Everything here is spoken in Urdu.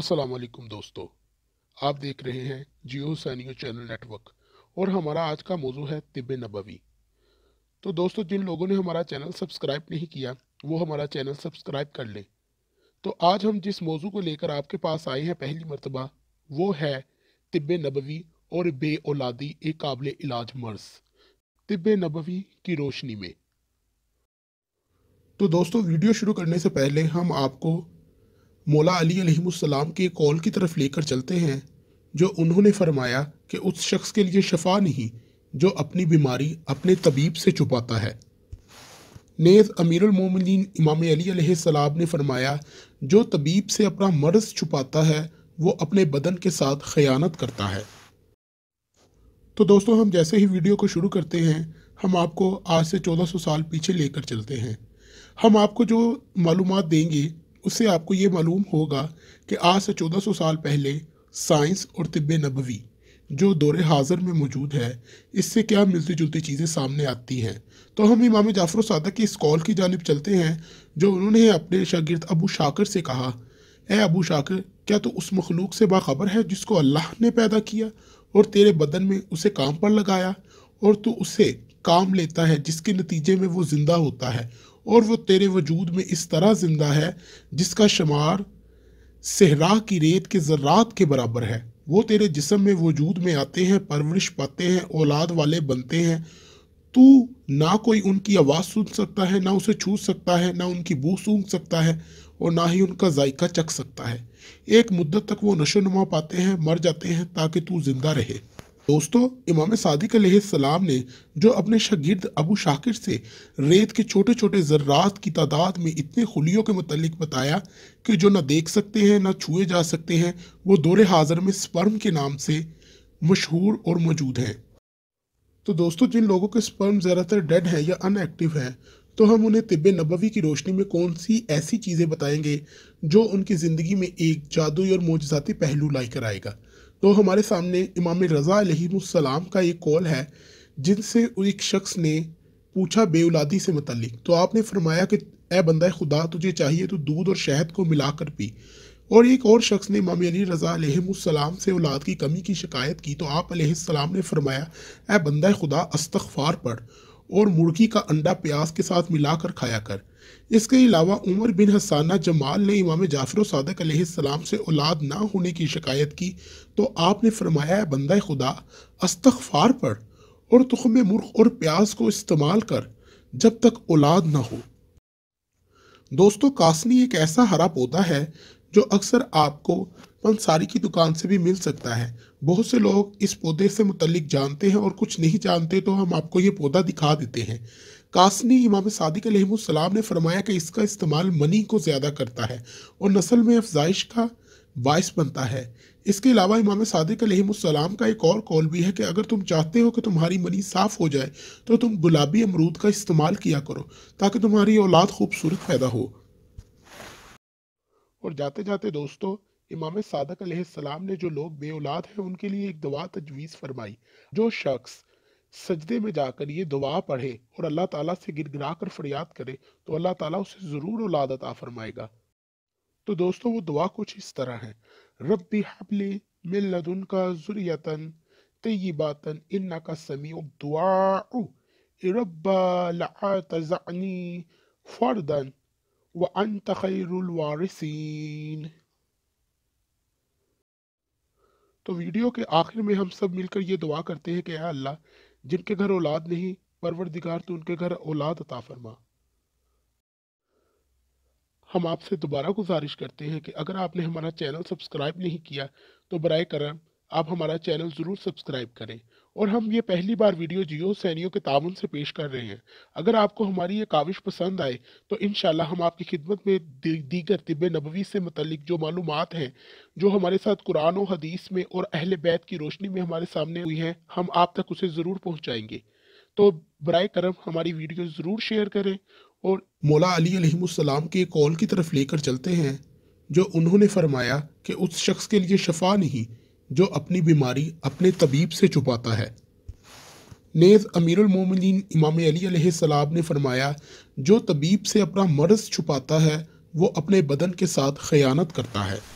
السلام علیکم دوستو آپ دیکھ رہے ہیں جیو سینیو چینل نیٹ ورک اور ہمارا آج کا موضوع ہے طب نبوی تو دوستو جن لوگوں نے ہمارا چینل سبسکرائب نہیں کیا وہ ہمارا چینل سبسکرائب کر لیں تو آج ہم جس موضوع کو لے کر آپ کے پاس آئے ہیں پہلی مرتبہ وہ ہے طب نبوی اور بے اولادی ایک قابل علاج مرض طب نبوی کی روشنی میں تو دوستو ویڈیو شروع کرنے سے پہلے ہم آپ کو مولا علی علیہ السلام کے قول کی طرف لے کر چلتے ہیں جو انہوں نے فرمایا کہ اس شخص کے لیے شفا نہیں جو اپنی بیماری اپنے طبیب سے چھپاتا ہے نیز امیر المومنین امام علی علیہ السلام نے فرمایا جو طبیب سے اپنا مرض چھپاتا ہے وہ اپنے بدن کے ساتھ خیانت کرتا ہے تو دوستو ہم جیسے ہی ویڈیو کو شروع کرتے ہیں ہم آپ کو آج سے چودہ سو سال پیچھے لے کر چلتے ہیں ہم آپ کو جو معلومات دیں گے اس سے آپ کو یہ معلوم ہوگا کہ آج سے چودہ سو سال پہلے سائنس اور طب نبوی جو دور حاضر میں موجود ہے اس سے کیا جلتی چیزیں سامنے آتی ہیں تو ہم امام جعفر کی اس کال جانب چلتے ہیں جو انہوں نے اپنے شاگرد ابو شاکر سے کہا اے ابو شاکر کیا تو اس مخلوق سے باخبر ہے جس کو اللہ نے پیدا کیا اور تیرے بدن میں اسے کام پر لگایا اور تو اسے کام لیتا ہے جس کے نتیجے میں وہ زندہ ہوتا ہے اور وہ تیرے وجود میں اس طرح زندہ ہے جس کا شمار صحرا کی ریت کے ذرات کے برابر ہے وہ تیرے جسم میں وجود میں آتے ہیں پرورش پاتے ہیں اولاد والے بنتے ہیں تو نہ کوئی ان کی آواز سن سکتا ہے نہ اسے چھو سکتا ہے نہ ان کی بو سونگ سکتا ہے اور نہ ہی ان کا ذائقہ چکھ سکتا ہے ایک مدت تک وہ نشو نما پاتے ہیں مر جاتے ہیں تاکہ تو زندہ رہے دوستو امام صادق علیہ السلام نے جو اپنے شاگرد ابو شاکر سے ریت کے چھوٹے چھوٹے ذرات کی تعداد میں اتنے خلیوں کے متعلق بتایا کہ جو نہ دیکھ سکتے ہیں نہ چھوئے جا سکتے ہیں وہ دور حاضر میں سپرم کے نام سے مشہور اور موجود ہیں تو دوستو جن لوگوں کے سپرم زیادہ تر ڈیڈ ہیں یا ان ایکٹیو ہیں تو ہم انہیں طب نبوی کی روشنی میں کون سی ایسی چیزیں بتائیں گے جو ان کی زندگی میں ایک جادوئی اور موجزاتی پہلو لائے کر آئے گا تو ہمارے سامنے امام رضا علیہ السلام کا ایک کال ہے جن سے ایک شخص نے پوچھا بے اولادی سے متعلق تو آپ نے فرمایا کہ اے بندہ خدا تجھے چاہیے تو دودھ اور شہد کو ملا کر پی اور ایک اور شخص نے امام علی رضا علیہ السلام سے اولاد کی کمی کی شکایت کی تو آپ علیہ السلام نے فرمایا اے بندہ خدا استغفار پڑھ اور مرغی کا انڈا پیاز کے ساتھ ملا کر کر کھایا اس کے علاوہ عمر بن حسانہ جمال نے امام جعفر و صادق علیہ السلام سے اولاد نہ ہونے کی شکایت کی تو آپ نے فرمایا ہے بندہ خدا استغفار پڑھ پڑ اور تخم مرخ اور پیاز کو استعمال کر جب تک اولاد نہ ہو دوستو کاسنی ایک ایسا ہرا پودا ہے جو اکثر آپ کو پنساری کی دکان سے بھی مل سکتا ہے بہت سے لوگ اس پودے سے متعلق جانتے ہیں اور کچھ نہیں جانتے تو ہم آپ کو یہ پودا دکھا دیتے ہیں کاسنی امام صادق علیہ السلام نے فرمایا کہ اس کا استعمال منی کو زیادہ کرتا ہے اور نسل میں افزائش کا باعث بنتا ہے اس کے علاوہ امام صادق علیہ السلام کا ایک اور قول بھی ہے کہ اگر تم چاہتے ہو کہ تمہاری منی صاف ہو جائے تو تم گلابی امرود کا استعمال کیا کرو تاکہ تمہاری اولاد خوبصورت پیدا ہو اور جاتے جاتے دوستو امام صادق علیہ السلام نے جو لوگ بے اولاد ہیں ان کے لیے ایک دعا تجویز فرمائی جو شخص سجدے میں جا کر یہ دعا پڑھے اور اللہ تعالیٰ سے گر گرا کر فریاد کرے تو اللہ تعالیٰ اسے ضرور اولاد عطا فرمائے گا تو دوستو وہ دعا کچھ اس طرح ہے ربی حبل من لدن کا ذریتن طیباتن انہ کا سمیع دعا رب لعا تزعنی فردن تو ویڈیو کے آخر میں ہم سب مل کر یہ دعا کرتے ہیں کہ اے اللہ جن کے گھر اولاد نہیں پروردگار تو ان کے گھر اولاد عطا فرما ہم آپ سے دوبارہ گزارش کرتے ہیں کہ اگر آپ نے ہمارا چینل سبسکرائب نہیں کیا تو برائے کرم آپ ہمارا چینل ضرور سبسکرائب کریں اور ہم یہ پہلی بار ویڈیو جیو کے تعاون سے پیش کر رہے ہیں اگر آپ کو ہماری یہ کاوش پسند آئے تو انشاءاللہ ہم آپ کی خدمت میں دیگر طب نبوی سے متعلق جو جو معلومات ہیں ہمارے ساتھ قرآن و حدیث میں اور اہل بیت کی روشنی میں ہمارے سامنے ہوئی ہیں ہم آپ تک اسے ضرور پہنچائیں گے تو برائے کرم ہماری ویڈیو ضرور شیئر کریں اور مولا علی علیہ السلام کے قول کی طرف لے کر چلتے ہیں جو انہوں نے فرمایا کہ اس شخص کے لیے شفا نہیں جو اپنی بیماری اپنے طبیب سے چھپاتا ہے نیز امیر المومنین امام علی علیہ السلام نے فرمایا جو طبیب سے اپنا مرض چھپاتا ہے وہ اپنے بدن کے ساتھ خیانت کرتا ہے